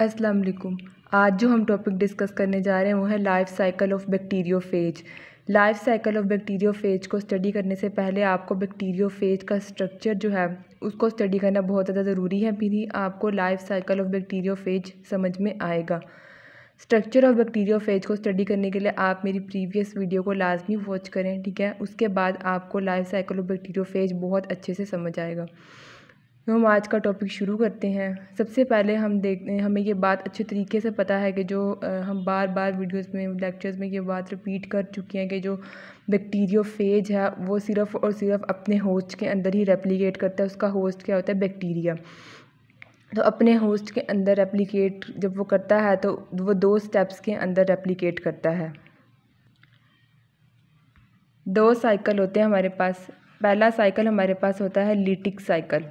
अस्सलाम वालेकुम आज जो हम टॉपिक डिस्कस करने जा रहे हैं वो है life cycle of bacteriophage life cycle of bacteriophage को स्टडी करने से पहले आपको बैक्टीरियोफेज का स्ट्रक्चर जो है उसको स्टडी करना बहुत ज़्यादा ज़रूरी है फिर ही आपको लाइफ साइकिल ऑफ बैक्टीरियोफेज समझ में आएगा स्ट्रक्चर ऑफ बैक्टीरियोफेज को स्टडी करने के लिए आप मेरी प्रीवियस वीडियो को लाजमी वॉच करें ठीक है उसके बाद आपको लाइफ साइकिल ऑफ बैक्टीरियोफेज बहुत अच्छे से समझ आएगा तो हम आज का टॉपिक शुरू करते हैं सबसे पहले हम देख हमें ये बात अच्छे तरीके से पता है कि जो हम बार बार वीडियोस में लेक्चर्स में ये बात रिपीट कर चुके हैं कि जो बैक्टीरियो फेज है वो सिर्फ़ और सिर्फ अपने होस्ट के अंदर ही रेप्लिकेट करता है उसका होस्ट क्या होता है बैक्टीरिया तो अपने होस्ट के अंदर रेप्लिकेट जब वो करता है तो वो दो स्टेप्स के अंदर रेप्लिकेट करता है दो साइकिल होते हैं हमारे पास पहला साइकिल हमारे पास होता है लिटिक साइकिल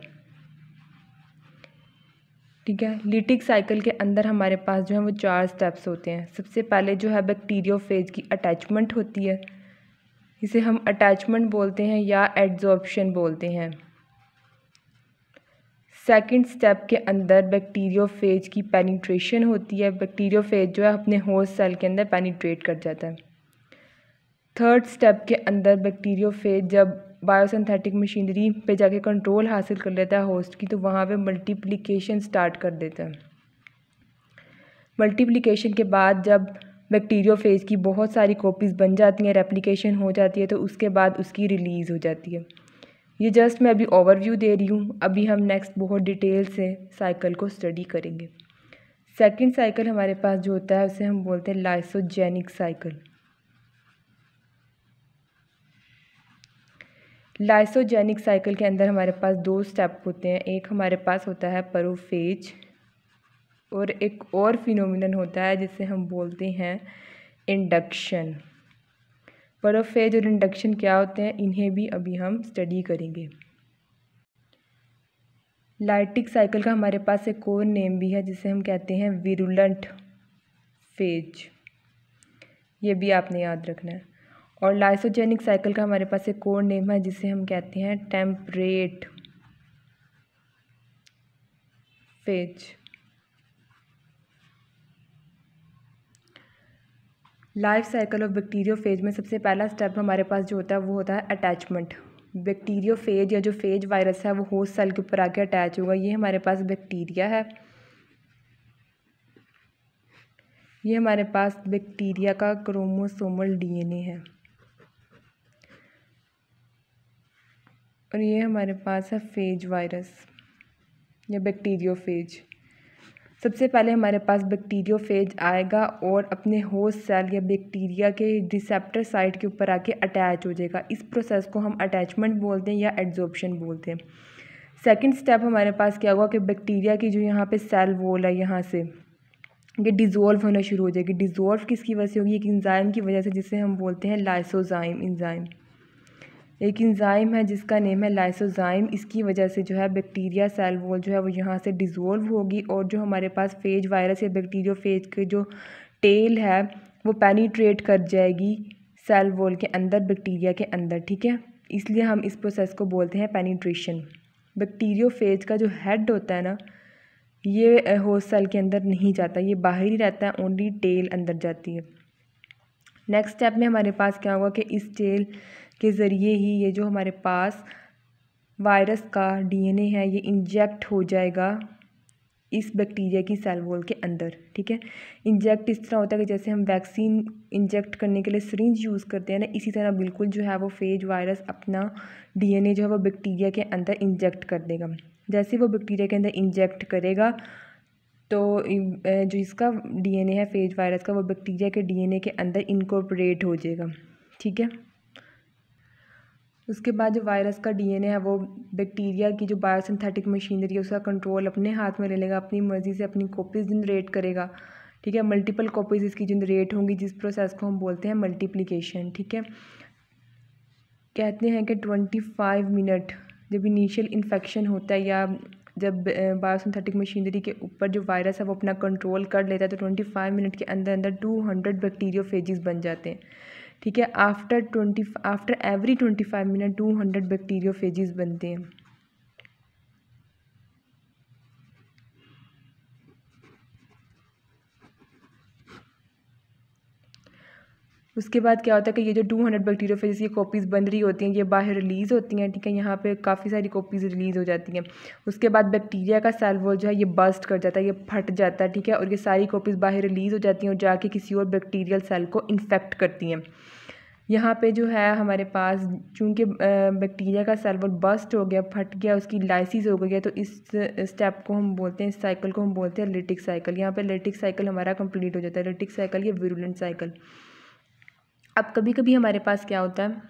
ठीक है लिटिक साइकिल के अंदर हमारे पास जो है वो चार स्टेप्स होते हैं सबसे पहले जो है बैक्टीरियोफेज की अटैचमेंट होती है इसे हम अटैचमेंट बोलते हैं या एड्जॉर्प्शन बोलते हैं सेकंड स्टेप के अंदर बैक्टीरियोफेज की पेनिट्रेशन होती है बैक्टीरियोफेज जो है अपने होस्ट सेल के अंदर पेनिट्रेट कर जाता है थर्ड स्टेप के अंदर बैक्टीरियोफेज जब बायोसिंथेटिक मशीनरी पे जाके कंट्रोल हासिल कर लेता है होस्ट की तो वहाँ पे मल्टीप्लिकेशन स्टार्ट कर देता है मल्टीप्लिकेशन के बाद जब बैक्टीरियोफेज की बहुत सारी कॉपीज़ बन जाती हैं रेप्लिकेशन हो जाती है तो उसके बाद उसकी रिलीज़ हो जाती है ये जस्ट मैं अभी ओवरव्यू दे रही हूँ अभी हम नेक्स्ट बहुत डिटेल से साइकिल को स्टडी करेंगे सेकेंड साइकिल हमारे पास जो होता है उसे हम बोलते हैं लाइसोजेनिक साइकिल लाइसोजेनिक साइकिल के अंदर हमारे पास दो स्टेप होते हैं एक हमारे पास होता है परोफेज और एक और फिनोमिनन होता है जिसे हम बोलते हैं इंडक्शन परोफेज और इंडक्शन क्या होते हैं इन्हें भी अभी हम स्टडी करेंगे लाइटिक साइकिल का हमारे पास एक और नेम भी है जिसे हम कहते हैं विरुलंट फेज ये भी आपने याद रखना है और लाइसोजेनिक साइकिल का हमारे पास एक कोड नेम है जिसे हम कहते हैं temperate phage life cycle of bacteriophage में सबसे पहला स्टेप हमारे पास जो होता है वो होता है अटैचमेंट बैक्टीरियो फेज या जो फेज वायरस है वो होस्ट सेल के ऊपर आके अटैच होगा ये हमारे पास बैक्टीरिया है ये हमारे पास बैक्टीरिया का क्रोमोसोमल डीएनए है और ये हमारे पास है फेज वायरस या बैक्टीरियो फ़ेज सबसे पहले हमारे पास बैक्टीरियो फ़ेज आएगा और अपने होस्ट सेल या बैक्टीरिया के रिसेप्टर साइट के ऊपर आके अटैच हो जाएगा इस प्रोसेस को हम अटैचमेंट बोलते हैं या एड्जॉर्प्शन बोलते हैं सेकंड स्टेप हमारे पास क्या होगा कि बैक्टीरिया की जो यहाँ पे सेल वॉल है यहाँ से ये डिज़ोल्व होना शुरू हो जाएगी डिज़ोल्व किसकी वजह से होगी एक इंजाइम की वजह से जिसे हम बोलते हैं लाइसोजाइम इंजाइम एक इंजाइम है जिसका नेम है लाइसोजाइम इसकी वजह से जो है बैक्टीरिया सेल वॉल जो है वो यहाँ से डिज़ोल्व होगी और जो हमारे पास फेज वायरस या बैक्टीरियो फेज के जो टेल है वो पेनीट्रेट कर जाएगी सेल वॉल के अंदर बैक्टीरिया के अंदर ठीक है इसलिए हम इस प्रोसेस को बोलते हैं पेनीट्रेशन बैक्टीरियो फेज का जो हेड होता है ना ये होस्ट सेल के अंदर नहीं जाता ये बाहर ही रहता है ओनली टेल अंदर जाती है नेक्स्ट स्टेप में हमारे पास क्या होगा कि इस टेल के ज़रिए ही ये जो हमारे पास वायरस का डीएनए है ये इंजेक्ट हो जाएगा इस बैक्टीरिया की सेल वॉल के अंदर ठीक है इंजेक्ट इस तरह होता है कि जैसे हम वैक्सीन इंजेक्ट करने के लिए सरिंज यूज़ करते हैं ना इसी तरह बिल्कुल जो है वो फेज वायरस अपना डीएनए जो है वो बैक्टीरिया के अंदर इंजेक्ट कर देगा जैसे वो बैक्टीरिया के अंदर इंजेक्ट करेगा तो जो इसका डी है फेज वायरस का वो बैक्टीरिया के डी के अंदर इनकॉर्पोरेट हो जाएगा ठीक है उसके बाद जो वायरस का डीएनए है वो बैक्टीरिया की जो बायोसिंथेटिक मशीनरी है उसका कंट्रोल अपने हाथ में ले लेगा अपनी मर्ज़ी से अपनी कॉपीज़ जनरेट करेगा ठीक है मल्टीपल कॉपीज़ इसकी जनरेट होंगी जिस प्रोसेस को हम बोलते हैं मल्टीप्लीकेशन ठीक है कहते हैं कि ट्वेंटी फाइव मिनट जब इनिशियल इन्फेक्शन होता है या जब बायोसिंथेटिक मशीनरी के ऊपर जो वायरस है वो अपना कंट्रोल कर लेता है तो ट्वेंटी फाइव मिनट के अंदर अंदर टू हंड्रेड बैक्टीरियो बन जाते हैं ठीक है after twenty after every twenty five minute two hundred bacteriophages बनते हैं उसके बाद क्या होता है कि ये जो टू हंड्रेड फेजिस की कॉपीज़ बन रही होती हैं ये बाहर रिलीज़ होती हैं ठीक है यहाँ पे काफ़ी सारी कॉपीज़ रिलीज़ हो जाती हैं उसके बाद बैक्टीरिया का सेल वॉल जो है ये बस्ट कर जाता है ये फट जाता है ठीक है और ये सारी कॉपीज़ बाहर रिलीज़ हो जाती हैं और जाके किसी और बैक्टीरियल सेल को इन्फेक्ट करती हैं यहाँ पे जो है हमारे पास चूँकि बैक्टीरिया का सेल वॉल बस्ट हो गया फट गया उसकी लाइसिस हो गई है तो इस स्टेप को हम बोलते हैं इस साइकिल को हम बोलते हैं लिटिक साइकिल यहाँ पे लिटिक साइकिल हमारा कंप्लीट हो जाता है लिटिक साइकिल या विरुलेंट साइकिल अब कभी कभी हमारे पास क्या होता है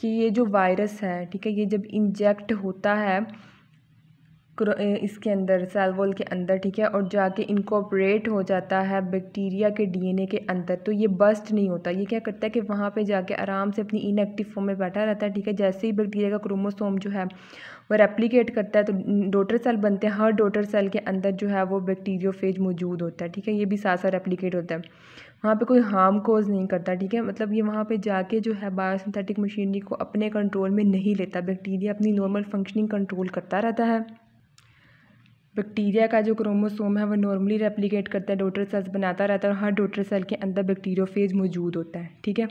कि ये जो वायरस है ठीक है ये जब इंजेक्ट होता है इसके अंदर सेल वॉल के अंदर ठीक है और जाके इनकॉपरेट हो जाता है बैक्टीरिया के डीएनए के अंदर तो ये बस्ट नहीं होता ये क्या करता है कि वहाँ पे जाके आराम से अपनी इनएक्टिव फॉर्म में बैठा रहता है ठीक है जैसे ही बैक्टीरिया का क्रोमोसोम जो है वो रेप्लिकेट करता है तो डोटर सेल बनते हैं हर डोटर सेल के अंदर जो है वो बैक्टीरियो मौजूद होता है ठीक है ये भी साथ साथ रेप्लीकेट होता है वहाँ पे कोई हार्म कोज नहीं करता ठीक है मतलब ये वहाँ पे जाके जो है बायोसिंथेटिक मशीनरी को अपने कंट्रोल में नहीं लेता बैक्टीरिया अपनी नॉर्मल फंक्शनिंग कंट्रोल करता रहता है बैक्टीरिया का जो क्रोमोसोम है वो नॉर्मली रेप्लिकेट करता है डोटर सेल्स बनाता रहता है और हर डोटर सेल के अंदर बैक्टीरियोफेज मौजूद होता है ठीक है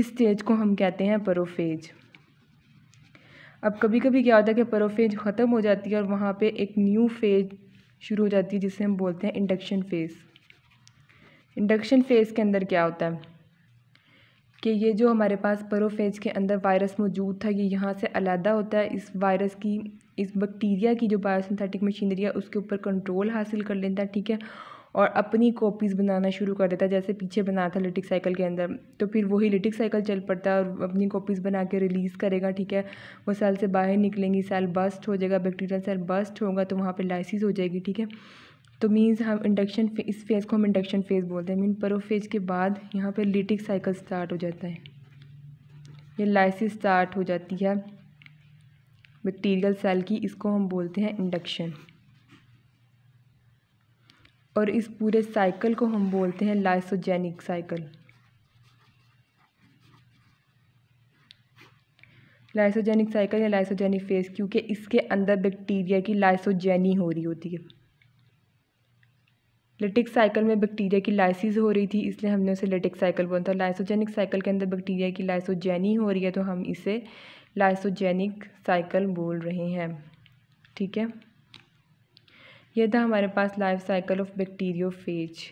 इस स्टेज को हम कहते हैं परोफेज अब कभी कभी क्या होता है कि परोफेज ख़त्म हो जाती है और वहाँ पे एक न्यू फेज शुरू हो जाती है जिसे हम बोलते हैं इंडक्शन फेज़ इंडक्शन फेज़ के अंदर क्या होता है कि ये जो हमारे पास परोफेज के अंदर वायरस मौजूद था ये यहाँ से अलहदा होता है इस वायरस की इस बैक्टीरिया की जो बायोसिंथेटिक मशीनरी है उसके ऊपर कंट्रोल हासिल कर लेता है ठीक है और अपनी कॉपीज़ बनाना शुरू कर देता है जैसे पीछे बना था लिटिक साइकिल के अंदर तो फिर वही लिटिक साइकिल चल पड़ता है और अपनी कॉपीज़ बना के रिलीज़ करेगा ठीक है वो सेल से बाहर निकलेंगी सेल बस्ट हो जाएगा बैक्टीरियल सेल बस्ट होगा तो वहाँ पर लाइसिस हो जाएगी ठीक है तो मीन्स हम इंडक्शन इस फेज़ को हम इंडक्शन फेज़ बोलते हैं मीन परोफेज के बाद यहाँ पर लिटिक साइकिल स्टार्ट हो जाता है ये लाइसिस स्टार्ट हो जाती है बैक्टीरियल सेल की इसको हम बोलते हैं इंडक्शन और इस पूरे साइकिल को हम बोलते हैं लाइसोजेनिक साइकिल लाइसोजेनिक साइकिल या लाइसोजेनिक फ़ेज़ क्योंकि इसके अंदर बैक्टीरिया की लाइसोजेनी हो रही होती है लिटिक साइकिल में बैक्टीरिया की लाइसिस हो रही थी इसलिए हमने उसे लिटिक साइकिल बोला था लाइसोजेनिक साइकिल के अंदर बैक्टीरिया की लाइसोजेनी हो रही है तो हम इसे लाइसोजेनिक साइकिल बोल रहे हैं ठीक है यह था हमारे पास life cycle of bacterio phase